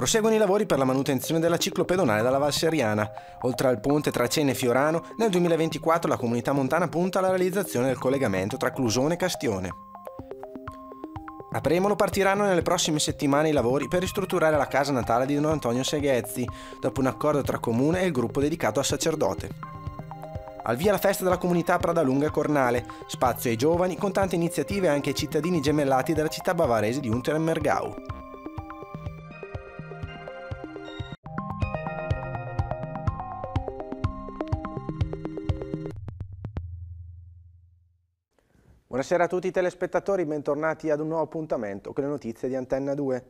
Proseguono i lavori per la manutenzione della ciclopedonale dalla Val Seriana. Oltre al ponte tra Cene e Fiorano, nel 2024 la comunità montana punta alla realizzazione del collegamento tra Clusone e Castione. A Premolo partiranno nelle prossime settimane i lavori per ristrutturare la casa natale di Don Antonio Seghezzi, dopo un accordo tra comune e il gruppo dedicato al sacerdote. Al via la festa della comunità Pradalunga e Cornale, spazio ai giovani con tante iniziative anche ai cittadini gemellati della città bavarese di Untermergau. Buonasera a tutti i telespettatori, bentornati ad un nuovo appuntamento con le notizie di Antenna 2.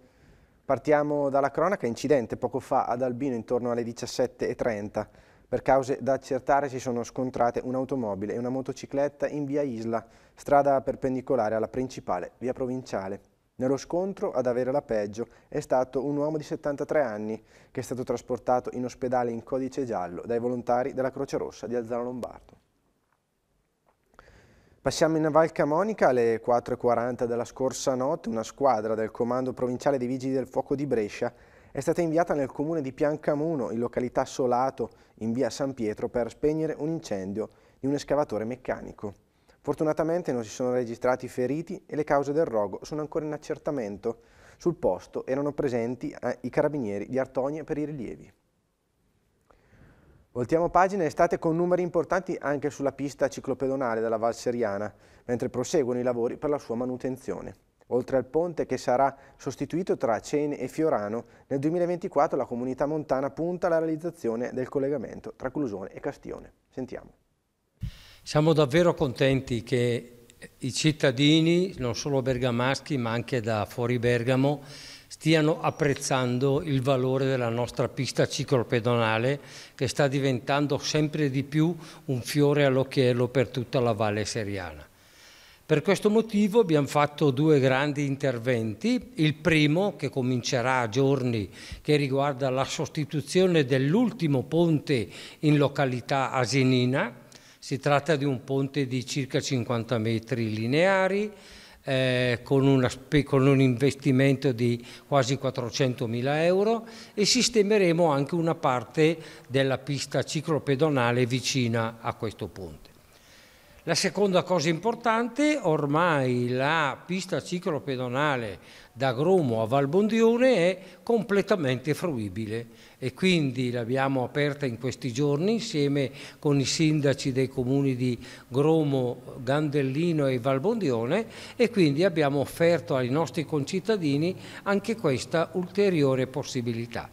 Partiamo dalla cronaca, incidente poco fa ad Albino intorno alle 17.30. Per cause da accertare si sono scontrate un'automobile e una motocicletta in via Isla, strada perpendicolare alla principale via provinciale. Nello scontro ad avere la peggio è stato un uomo di 73 anni che è stato trasportato in ospedale in codice giallo dai volontari della Croce Rossa di Alzano Lombardo. Passiamo in Val Camonica alle 4.40 della scorsa notte. Una squadra del Comando Provinciale dei Vigili del Fuoco di Brescia è stata inviata nel comune di Piancamuno, in località Solato, in via San Pietro, per spegnere un incendio di un escavatore meccanico. Fortunatamente non si sono registrati feriti e le cause del rogo sono ancora in accertamento. Sul posto erano presenti eh, i carabinieri di Artonia per i rilievi. Voltiamo pagina, estate con numeri importanti anche sulla pista ciclopedonale della Val Seriana, mentre proseguono i lavori per la sua manutenzione. Oltre al ponte che sarà sostituito tra Cene e Fiorano, nel 2024 la comunità montana punta alla realizzazione del collegamento tra Clusone e Castione. Sentiamo. Siamo davvero contenti che i cittadini, non solo bergamaschi ma anche da fuori Bergamo, stiano apprezzando il valore della nostra pista ciclopedonale che sta diventando sempre di più un fiore all'occhiello per tutta la Valle Seriana. Per questo motivo abbiamo fatto due grandi interventi, il primo che comincerà a giorni che riguarda la sostituzione dell'ultimo ponte in località Asinina, si tratta di un ponte di circa 50 metri lineari eh, con, una, con, un investimento di quasi 400 mila euro e sistemeremo anche una parte della pista ciclopedonale vicina a questo ponte. La seconda cosa importante, ormai la pista ciclopedonale da Gromo a Valbondione è completamente fruibile e quindi l'abbiamo aperta in questi giorni insieme con i sindaci dei comuni di Gromo, Gandellino e Valbondione e quindi abbiamo offerto ai nostri concittadini anche questa ulteriore possibilità.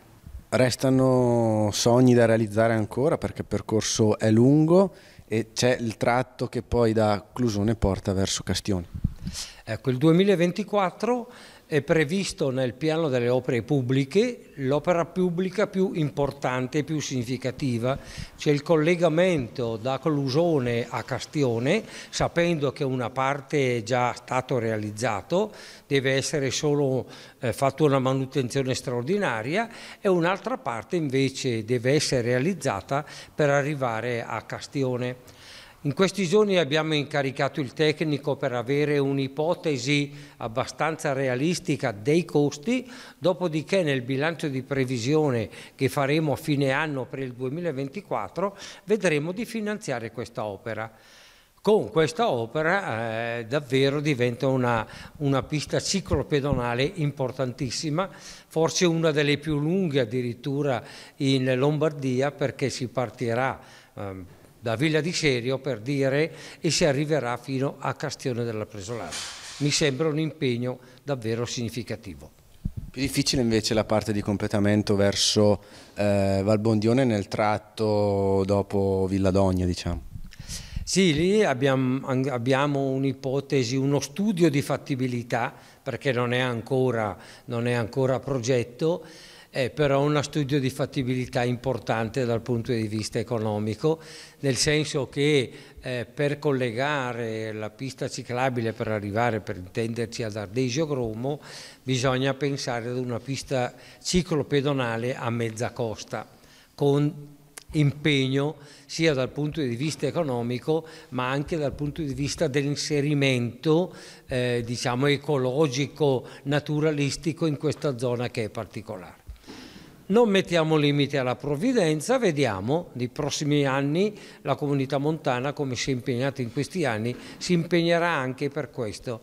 Restano sogni da realizzare ancora perché il percorso è lungo e c'è il tratto che poi da Clusone porta verso Castione. Ecco, il 2024 è previsto nel piano delle opere pubbliche l'opera pubblica più importante e più significativa, cioè il collegamento da Clusone a Castione, sapendo che una parte è già stato realizzato, deve essere solo eh, fatta una manutenzione straordinaria e un'altra parte invece deve essere realizzata per arrivare a Castione. In questi giorni abbiamo incaricato il tecnico per avere un'ipotesi abbastanza realistica dei costi, dopodiché nel bilancio di previsione che faremo a fine anno per il 2024 vedremo di finanziare questa opera con questa opera eh, davvero diventa una, una, pista ciclopedonale importantissima, forse una delle più lunghe addirittura in Lombardia perché si partirà eh, da Villa di Serio per dire e si arriverà fino a Castione della Presolana. Mi sembra un impegno davvero significativo. Più difficile invece la parte di completamento verso eh, Valbondione nel tratto dopo Villadogna, diciamo. Sì, lì abbiamo, abbiamo un'ipotesi, uno studio di fattibilità, perché non è ancora, non è ancora progetto, è però uno studio di fattibilità importante dal punto di vista economico, nel senso che eh, per collegare la pista ciclabile per arrivare, per intenderci, ad Ardesio Gromo, bisogna pensare ad una pista ciclopedonale a mezza costa, con impegno sia dal punto di vista economico ma anche dal punto di vista dell'inserimento eh, diciamo, ecologico, naturalistico in questa zona che è particolare non mettiamo limiti alla provvidenza, vediamo nei prossimi anni la comunità montana come si è impegnata in questi anni, si impegnerà anche per questo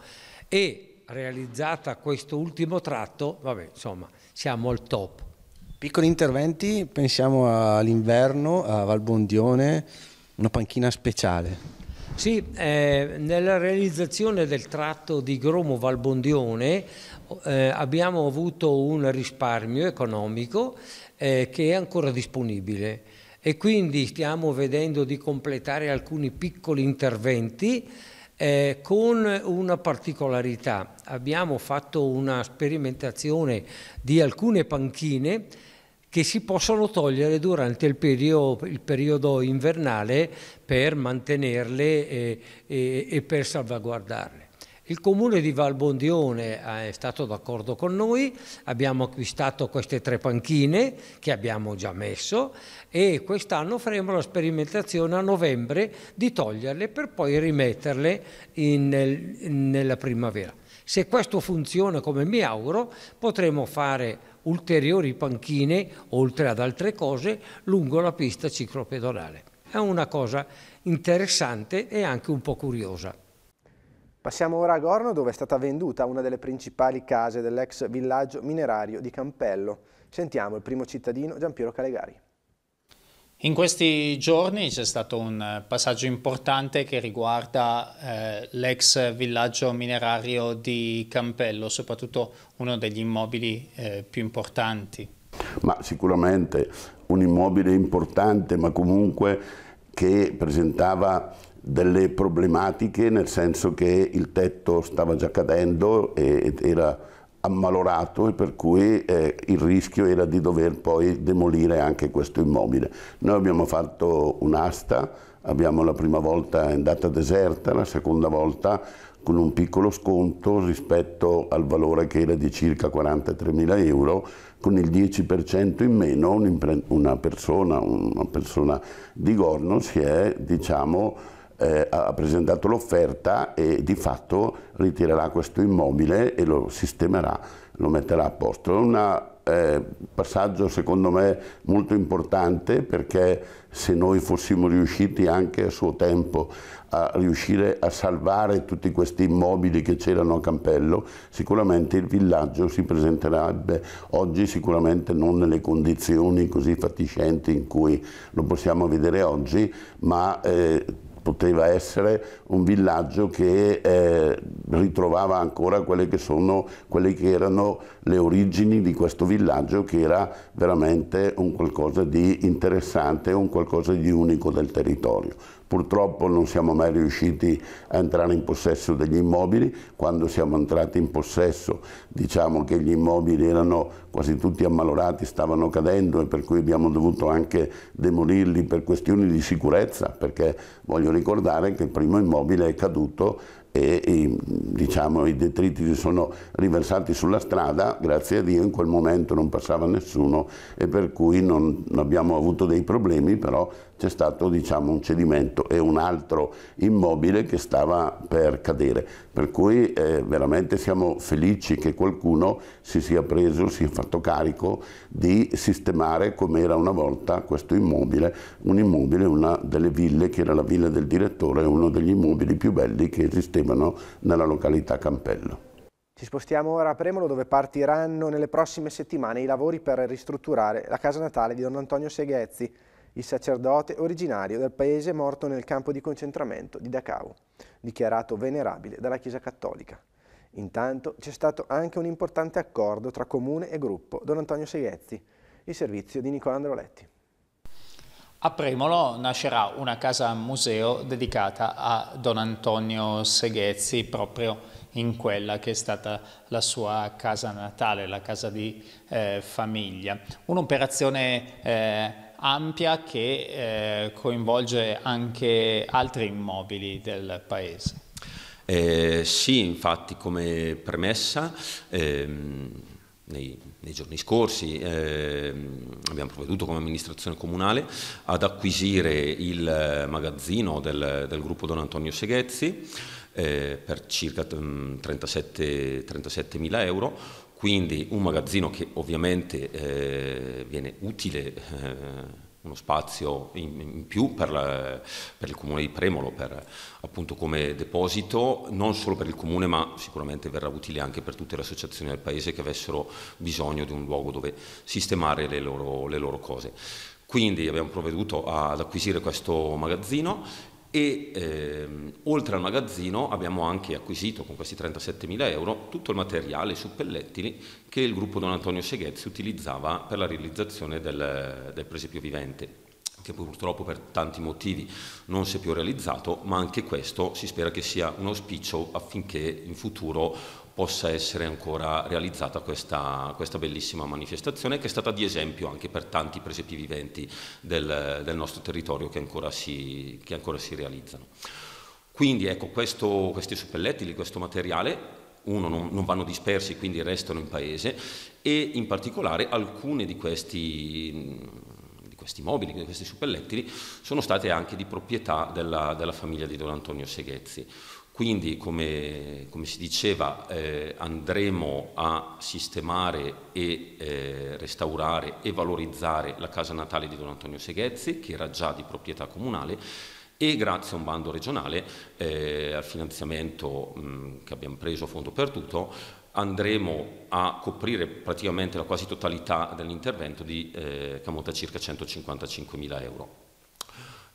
e realizzata questo ultimo tratto, vabbè insomma siamo al top. Piccoli interventi, pensiamo all'inverno, a Valbondione, una panchina speciale. Sì, eh, nella realizzazione del tratto di Gromo Valbondione eh, abbiamo avuto un risparmio economico eh, che è ancora disponibile e quindi stiamo vedendo di completare alcuni piccoli interventi eh, con una particolarità. Abbiamo fatto una sperimentazione di alcune panchine che si possono togliere durante il periodo, il periodo invernale per mantenerle e, eh, e, e per salvaguardarle. Il comune di Valbondione eh, è stato d'accordo con noi, abbiamo acquistato queste tre panchine che abbiamo già messo e quest'anno faremo la sperimentazione a novembre di toglierle per poi rimetterle in, nella primavera. Se questo funziona come mi auguro potremo fare ulteriori panchine, oltre ad altre cose, lungo la pista ciclopedonale. È una cosa interessante e anche un po' curiosa. Passiamo ora a Gorno dove è stata venduta una delle principali case dell'ex villaggio minerario di Campello. Sentiamo il primo cittadino Giampiero Calegari. In questi giorni c'è stato un passaggio importante che riguarda eh, l'ex villaggio minerario di Campello, soprattutto uno degli immobili eh, più importanti. Ma sicuramente un immobile importante, ma comunque che presentava delle problematiche, nel senso che il tetto stava già cadendo e era ammalorato e per cui eh, il rischio era di dover poi demolire anche questo immobile. Noi abbiamo fatto un'asta, abbiamo la prima volta in data deserta, la seconda volta con un piccolo sconto rispetto al valore che era di circa 43.000 euro, con il 10% in meno una persona, una persona di Gorno si è diciamo, eh, ha presentato l'offerta e di fatto ritirerà questo immobile e lo sistemerà, lo metterà a posto. È un eh, passaggio secondo me molto importante perché se noi fossimo riusciti anche a suo tempo a riuscire a salvare tutti questi immobili che c'erano a Campello, sicuramente il villaggio si presenterebbe oggi sicuramente non nelle condizioni così fatiscenti in cui lo possiamo vedere oggi, ma eh, poteva essere un villaggio che eh, ritrovava ancora quelle che, sono, quelle che erano le origini di questo villaggio che era veramente un qualcosa di interessante, un qualcosa di unico del territorio. Purtroppo non siamo mai riusciti a entrare in possesso degli immobili, quando siamo entrati in possesso diciamo che gli immobili erano quasi tutti ammalorati, stavano cadendo e per cui abbiamo dovuto anche demolirli per questioni di sicurezza, perché voglio ricordare che il primo immobile è caduto e, e diciamo, i detriti si sono riversati sulla strada, grazie a Dio in quel momento non passava nessuno e per cui non abbiamo avuto dei problemi, però c'è stato diciamo, un cedimento e un altro immobile che stava per cadere. Per cui eh, veramente siamo felici che qualcuno si sia preso, si sia fatto carico di sistemare come era una volta questo immobile, un immobile, una delle ville che era la villa del direttore, uno degli immobili più belli che esistevano nella località Campello. Ci spostiamo ora a Premolo dove partiranno nelle prossime settimane i lavori per ristrutturare la casa natale di Don Antonio Seghezzi il sacerdote originario del paese morto nel campo di concentramento di Dachau, dichiarato venerabile dalla Chiesa Cattolica. Intanto c'è stato anche un importante accordo tra comune e gruppo Don Antonio Seghezzi, il servizio di Nicola Androletti. A Premolo nascerà una casa museo dedicata a Don Antonio Seghezzi, proprio in quella che è stata la sua casa natale, la casa di eh, famiglia. Un'operazione eh, ampia che eh, coinvolge anche altri immobili del Paese. Eh, sì, infatti come premessa ehm, nei, nei, giorni scorsi ehm, abbiamo provveduto come amministrazione comunale ad acquisire il magazzino del, del gruppo Don Antonio Seghezzi eh, per circa 37 mm, mila euro quindi un magazzino che ovviamente eh, viene utile, eh, uno spazio in, in più per, la, per, il comune di Premolo, per, appunto come deposito, non solo per il comune ma sicuramente verrà utile anche per tutte le associazioni del paese che avessero bisogno di un luogo dove sistemare le loro, le loro cose. Quindi abbiamo provveduto ad acquisire questo magazzino e ehm, oltre al magazzino abbiamo anche acquisito con questi 37.000 euro tutto il materiale su pellettili che il gruppo Don Antonio Seghezzi utilizzava per la realizzazione del, del presepio vivente che purtroppo per tanti motivi non si è più realizzato, ma anche questo si spera che sia un auspicio affinché in futuro possa essere ancora realizzata questa, questa, bellissima manifestazione che è stata di esempio anche per tanti presepi viventi del, del nostro territorio che ancora si, che ancora si realizzano. Quindi ecco, questo, questi suppellettili, questo materiale, uno non, non, vanno dispersi, quindi restano in paese e in particolare alcuni di questi, di questi mobili, di questi suppellettili, sono state anche di proprietà della, della famiglia di Don Antonio Seghezzi. Quindi, come, come si diceva, eh, andremo a sistemare e eh, restaurare e valorizzare la casa natale di Don Antonio Seghezzi, che era già di proprietà comunale, e grazie a un bando regionale, eh, al finanziamento mh, che abbiamo preso a fondo perduto, andremo a coprire praticamente la quasi totalità dell'intervento di, eh, che ammonta circa 155 mila euro.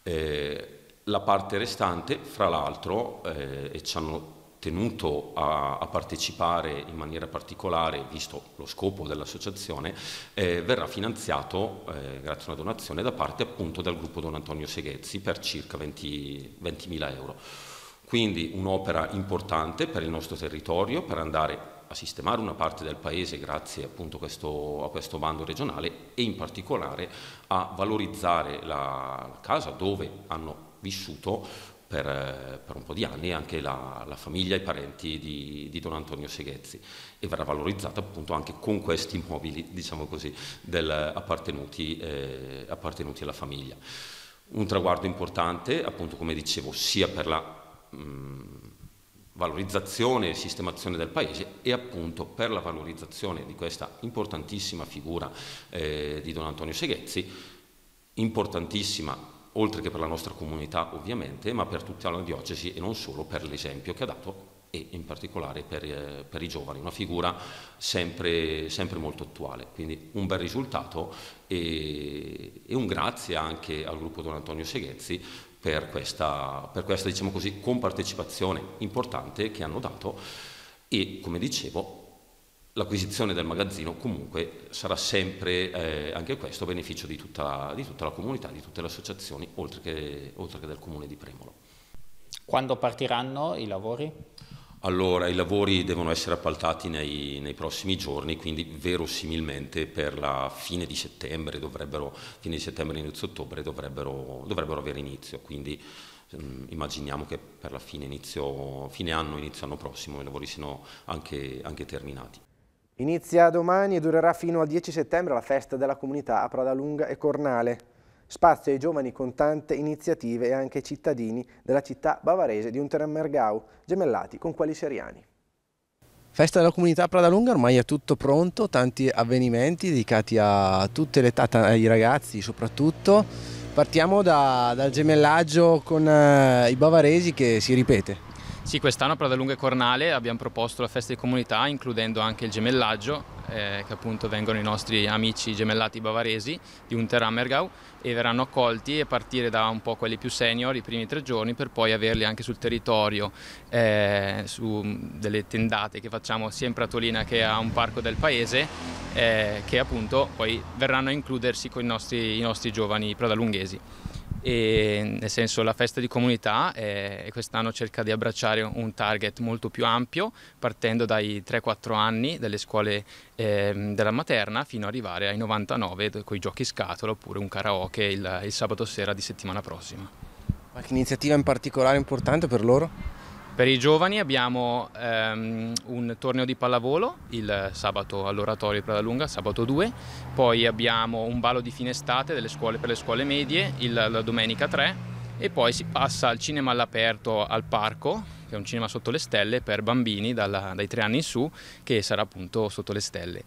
Eh, la parte restante, fra l'altro, eh, e ci hanno tenuto a, a, partecipare in maniera particolare, visto lo scopo dell'associazione, eh, verrà finanziato eh, grazie a una donazione da parte appunto del gruppo Don Antonio Seghezzi per circa 20, 20.000 euro. Quindi un'opera importante per il nostro territorio, per andare a sistemare una parte del paese grazie appunto a questo, a questo bando regionale e in particolare a valorizzare la casa dove hanno vissuto per, eh, per un po' di anni anche la, la famiglia e i parenti di, di, Don Antonio Seghezzi e verrà valorizzata appunto anche con questi immobili, diciamo così, del, appartenuti, eh, appartenuti alla famiglia. Un traguardo importante, appunto come dicevo, sia per la... Mh, mm, valorizzazione e sistemazione del paese e appunto per la valorizzazione di questa importantissima figura eh, di Don Antonio Seghezzi, importantissima oltre che per la nostra comunità ovviamente, ma per tutta la diocesi e non solo per l'esempio che ha dato e in particolare per, eh, per i giovani, una figura sempre, sempre, molto attuale. Quindi un bel risultato e, e, un grazie anche al gruppo Don Antonio Seghezzi per questa, per questa diciamo così, compartecipazione importante che hanno dato e, come dicevo, l'acquisizione del magazzino comunque sarà sempre eh, anche questo a beneficio di tutta, di tutta, la comunità, di tutte le associazioni, oltre che, oltre che del comune di Premolo. Quando partiranno i lavori? Allora, i lavori devono essere appaltati nei, nei, prossimi giorni, quindi verosimilmente per la fine di settembre, dovrebbero, fine di settembre, inizio ottobre dovrebbero, dovrebbero avere inizio, quindi um, immaginiamo che per la fine, inizio, fine anno, inizio anno prossimo i lavori siano anche, anche terminati. Inizia domani e durerà fino al 10 settembre la festa della comunità a Pradalunga e Cornale. Spazio ai giovani con tante iniziative e anche ai cittadini della città bavarese di Untermergau, gemellati con quelli seriani. Festa della comunità Pradalunga ormai è tutto pronto, tanti avvenimenti dedicati a tutte le età, ai ragazzi soprattutto. Partiamo da, dal gemellaggio con eh, i bavaresi che si ripete. Sì, quest'anno a e Cornale abbiamo proposto la festa di comunità includendo anche il gemellaggio eh, che appunto vengono i nostri amici gemellati bavaresi di Unterammergau e verranno accolti a partire da un po' quelli più senior i primi tre giorni per poi averli anche sul territorio eh, su mm, delle tendate che facciamo sia in Pratolina che a un parco del paese eh, che appunto poi verranno a includersi con i nostri, i nostri giovani pradalunghesi e nel senso la festa di comunità eh, quest'anno cerca di abbracciare un target molto più ampio partendo dai 3-4 anni delle scuole eh, della materna fino ad arrivare ai 99 con i giochi scatola oppure un karaoke il, il sabato sera di settimana prossima. Qualche iniziativa in particolare importante per loro? Per i giovani abbiamo ehm, un torneo di pallavolo il sabato all'oratorio di lunga, sabato 2, poi abbiamo un ballo di fine estate delle scuole per le scuole medie il, la domenica 3 e poi si passa al cinema all'aperto al parco che è un cinema sotto le stelle per bambini dalla, dai tre anni in su, che sarà appunto sotto le stelle.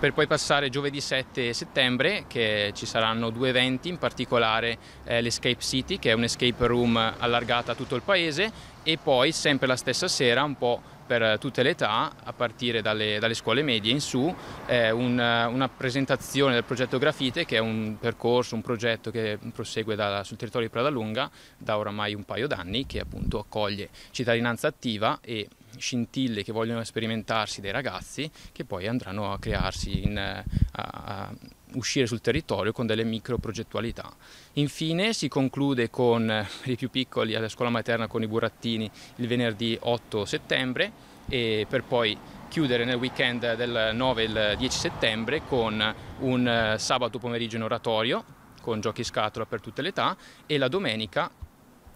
Per poi passare giovedì 7 settembre, che ci saranno due eventi, in particolare eh, l'Escape City, che è un escape room allargata a tutto il paese, e poi sempre la stessa sera, un po' per tutte le età, a partire dalle, dalle scuole medie in su, è un, una presentazione del progetto Grafite che è un percorso, un progetto che prosegue da, sul territorio di Pradalunga da oramai un paio d'anni che appunto accoglie cittadinanza attiva e scintille che vogliono sperimentarsi dei ragazzi che poi andranno a crearsi in, a, uscire sul territorio con delle micro progettualità. Infine si conclude con eh, i più piccoli alla scuola materna con i burattini il venerdì 8 settembre e per poi chiudere nel weekend del 9 e il 10 settembre con un eh, sabato pomeriggio in oratorio con giochi scatola per tutte le età e la domenica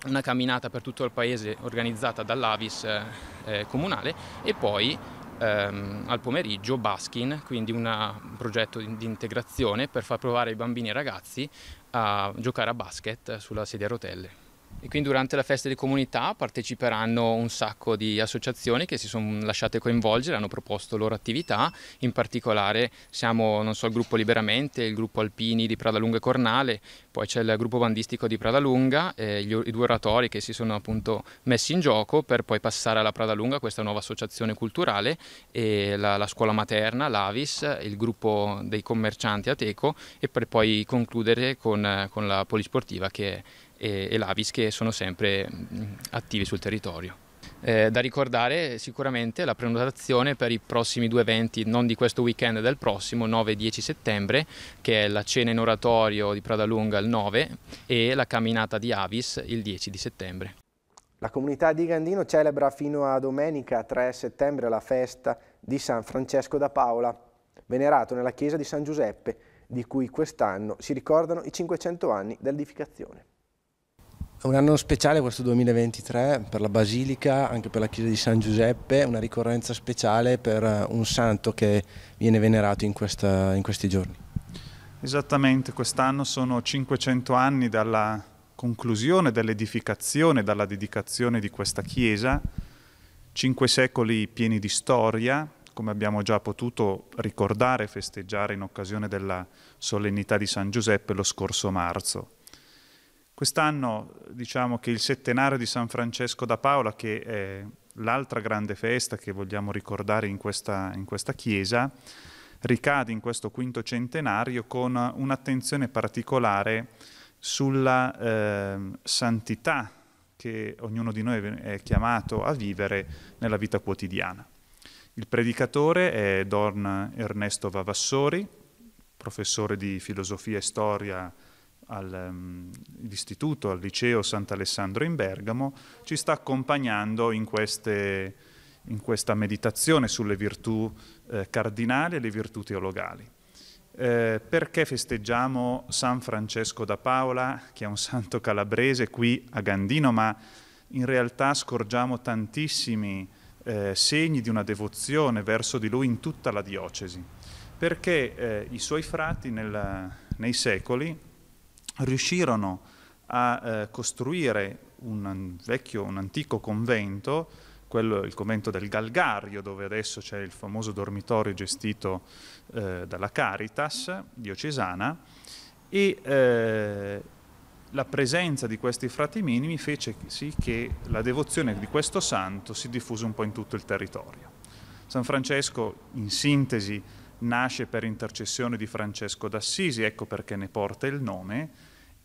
una camminata per tutto il paese organizzata dall'Avis eh, eh comunale e poi ehm, al pomeriggio Baskin, quindi una, un progetto di, di integrazione per far provare i bambini e i ragazzi a giocare a basket sulla sedia a rotelle. E quindi durante la festa di comunità parteciperanno un sacco di associazioni che si sono lasciate coinvolgere, hanno proposto loro attività, in particolare siamo so, il gruppo Liberamente, il gruppo Alpini di Pradalunga e Cornale, poi c'è il gruppo bandistico di Pradalunga, eh, gli, i due oratori che si sono appunto messi in gioco per poi passare alla Pradalunga, questa nuova associazione culturale, e la, la scuola materna, l'Avis, il gruppo dei commercianti Ateco e per poi concludere con, con la polisportiva che è e, e l'Avis che sono sempre attivi sul territorio. Eh, da ricordare sicuramente la prenotazione per i prossimi due eventi, non di questo weekend, del prossimo 9-10 settembre, che è la cena in oratorio di Pradalunga il 9 e la camminata di Avis il 10 di settembre. La comunità di Gandino celebra fino a domenica 3 settembre la festa di San Francesco da Paola, venerato nella chiesa di San Giuseppe, di cui quest'anno si ricordano i 500 anni dell'edificazione. È un anno speciale questo 2023 per la Basilica, anche per la Chiesa di San Giuseppe, una ricorrenza speciale per eh, un santo che viene venerato in, questa, in questi giorni. Esattamente, quest'anno sono 500 anni dalla conclusione dell'edificazione, dalla dedicazione di questa Chiesa, cinque secoli pieni di storia, come abbiamo già potuto ricordare e festeggiare in occasione della solennità di San Giuseppe lo scorso marzo. Quest'anno diciamo che il settenario di San Francesco da Paola, che è l'altra grande festa che vogliamo ricordare in questa, in questa chiesa, ricade in questo quinto centenario con un'attenzione particolare sulla eh, santità che ognuno di noi è chiamato a vivere nella vita quotidiana. Il predicatore è Don Ernesto Vavassori, professore di filosofia e storia all'istituto, ehm, al liceo Sant'Alessandro in Bergamo, ci sta accompagnando in, queste, in questa meditazione sulle virtù eh, cardinali e le virtù teologali. Eh, perché festeggiamo San Francesco da Paola, che è un santo calabrese qui a Gandino, ma in realtà scorgiamo tantissimi eh, segni di una devozione verso di lui in tutta la diocesi, perché eh, i suoi frati nel, nei secoli riuscirono a eh, costruire un vecchio, un antico convento, quello, il convento del Galgario, dove adesso c'è il famoso dormitorio gestito eh, dalla Caritas diocesana, e eh, la presenza di questi frati minimi fece sì che la devozione di questo santo si diffuse un po' in tutto il territorio. San Francesco, in sintesi, nasce per intercessione di Francesco d'Assisi, ecco perché ne porta il nome,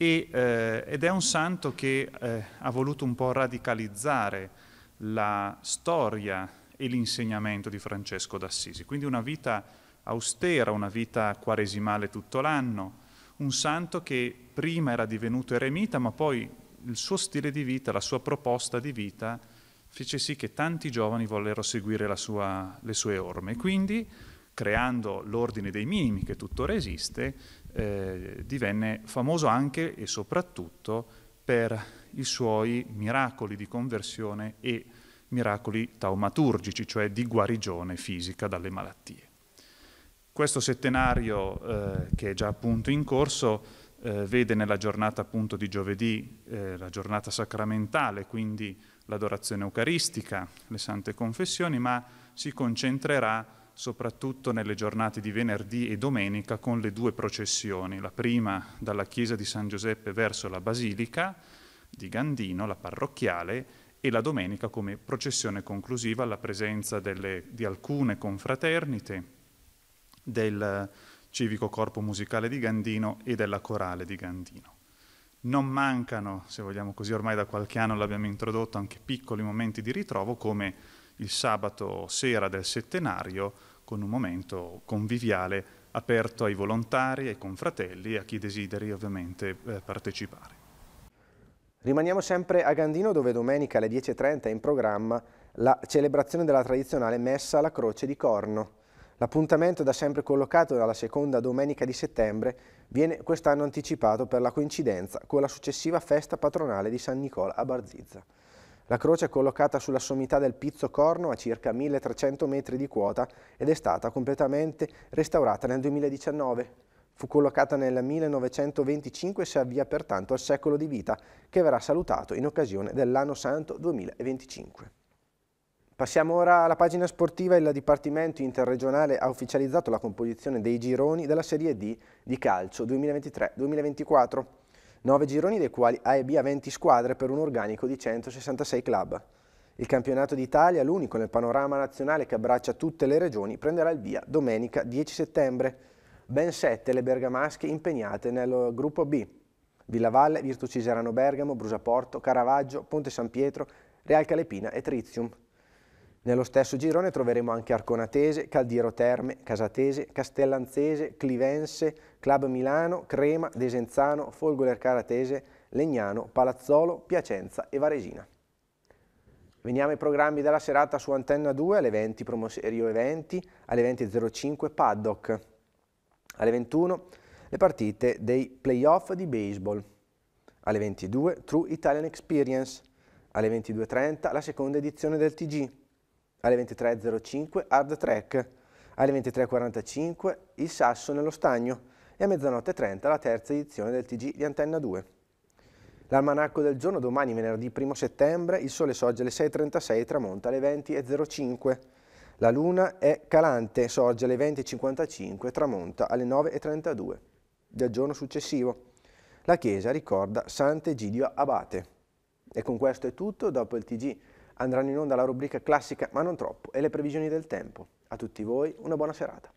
e, eh, ed è un santo che eh, ha voluto un po' radicalizzare la storia e l'insegnamento di Francesco d'Assisi, quindi una vita austera, una vita quaresimale tutto l'anno, un santo che prima era divenuto eremita, ma poi il suo stile di vita, la sua proposta di vita fece sì che tanti giovani vollero seguire sua, le sue orme, quindi creando l'ordine dei minimi che tuttora esiste, eh, divenne famoso anche e soprattutto per i suoi miracoli di conversione e miracoli taumaturgici, cioè di guarigione fisica dalle malattie. Questo settenario eh, che è già appunto in corso eh, vede nella giornata appunto di giovedì eh, la giornata sacramentale, quindi l'adorazione eucaristica, le sante confessioni, ma si concentrerà soprattutto nelle giornate di venerdì e domenica con le due processioni, la prima dalla chiesa di San Giuseppe verso la basilica di Gandino, la parrocchiale, e la domenica come processione conclusiva alla presenza delle, di alcune confraternite, del civico corpo musicale di Gandino e della corale di Gandino. Non mancano, se vogliamo così ormai da qualche anno l'abbiamo introdotto, anche piccoli momenti di ritrovo come il sabato sera del settenario con un momento conviviale aperto ai volontari, ai confratelli e a chi desideri ovviamente eh, partecipare. Rimaniamo sempre a Gandino dove domenica alle 10.30 è in programma la celebrazione della tradizionale messa alla croce di corno. L'appuntamento da sempre collocato dalla seconda domenica di settembre viene quest'anno anticipato per la coincidenza con la successiva festa patronale di San Nicola a Barzizza. La croce è collocata sulla sommità del Pizzo Corno a circa 1300 metri di quota ed è stata completamente restaurata nel 2019. Fu collocata nel 1925 e si avvia pertanto al secolo di vita che verrà salutato in occasione dell'anno santo 2025. Passiamo ora alla pagina sportiva. Il Dipartimento Interregionale ha ufficializzato la composizione dei gironi della Serie D di calcio 2023-2024. 9 gironi dei quali A e B a 20 squadre per un organico di 166 club. Il campionato d'Italia, l'unico nel panorama nazionale che abbraccia tutte le regioni, prenderà il via domenica 10 settembre. Ben sette le bergamasche impegnate nel gruppo B. Villavalle, Virtus Ciserano Bergamo, Brusaporto, Caravaggio, Ponte San Pietro, Real Calepina e Trizium. Nello stesso girone troveremo anche Arconatese, Caldiero Terme, Casatese, Castellanzese, Clivense, Club Milano, Crema, Desenzano, Folgoler Caratese, Legnano, Palazzolo, Piacenza e Varesina. Veniamo ai programmi della serata su Antenna 2 alle 20 Promoserio Eventi, alle 20.05 Paddock, alle 21 le partite dei playoff di baseball, alle 22 True Italian Experience, alle 22.30 la seconda edizione del TG, alle 23.05 Hard Track, alle 23.45 Il Sasso nello Stagno e a mezzanotte 30 la terza edizione del TG di Antenna 2. L'almanacco del giorno domani venerdì 1 settembre, il sole sorge alle 6.36 e tramonta alle 20.05. La luna è calante, sorge alle 20.55 e tramonta alle 9.32 del giorno successivo. La chiesa ricorda Sant'Egidio Abate. E con questo è tutto, dopo il TG andranno in onda la rubrica classica, ma non troppo, e le previsioni del tempo. A tutti voi una buona serata.